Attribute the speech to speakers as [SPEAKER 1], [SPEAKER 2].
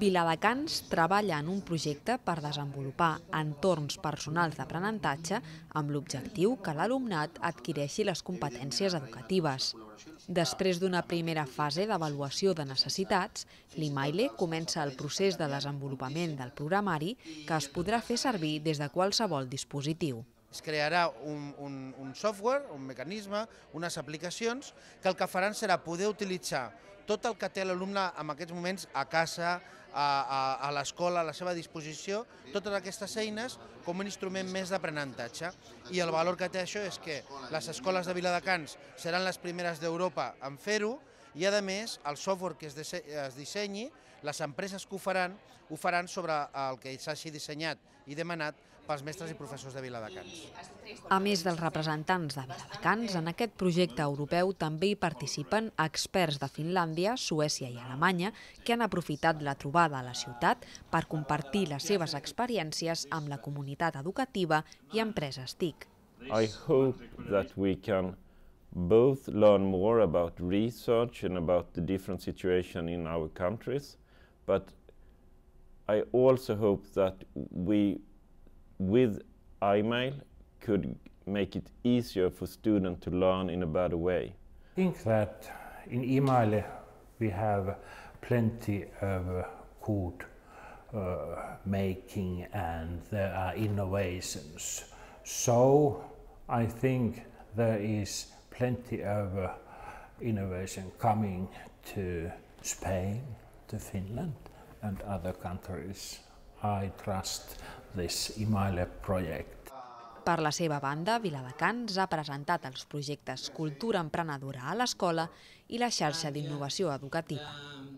[SPEAKER 1] Viladecans treballa en un projecte per desenvolupar entorns personals d'aprenentatge amb l'objectiu que l'alumnat adquireixi les competències educatives. Després d'una primera fase d'avaluació de necessitats, l'IMAILE comença el procés de desenvolupament del programari que es podrà fer servir des de qualsevol dispositiu
[SPEAKER 2] es crearà un, un, un software, un mecanisme, unes aplicacions, que el que faran serà poder utilitzar tot el que té l'alumne en aquests moments a casa, a, a, a l'escola, a la seva disposició, totes aquestes eines com un instrument més d'aprenentatge. I el valor que té això és que les escoles de Viladecans seran les primeres d'Europa en fer-ho, i, a més, el software que es, dissenyi, les empreses que ho faran, ho faran sobre el que s'hagi dissenyat i demanat pels mestres i professors de Viladecans.
[SPEAKER 1] A més dels representants de Viladecans, en aquest projecte europeu també hi participen experts de Finlàndia, Suècia i Alemanya que han aprofitat la trobada a la ciutat per compartir les seves experiències amb la comunitat educativa i empreses TIC.
[SPEAKER 3] I hope that we can both learn more about research and about the different situation in our countries, but I also hope that we, with iMail, could make it easier for students to learn in a better way.
[SPEAKER 4] I think that in email we have plenty of good uh, making and there are innovations. So I think there is plenty of uh, innovation coming to Spain, to Finland, and other countries. I trust this IMALE project.
[SPEAKER 1] Per la seva banda, Viladecans ha presentat els projectes Cultura Emprenedora a l'Escola i la xarxa d'innovació educativa.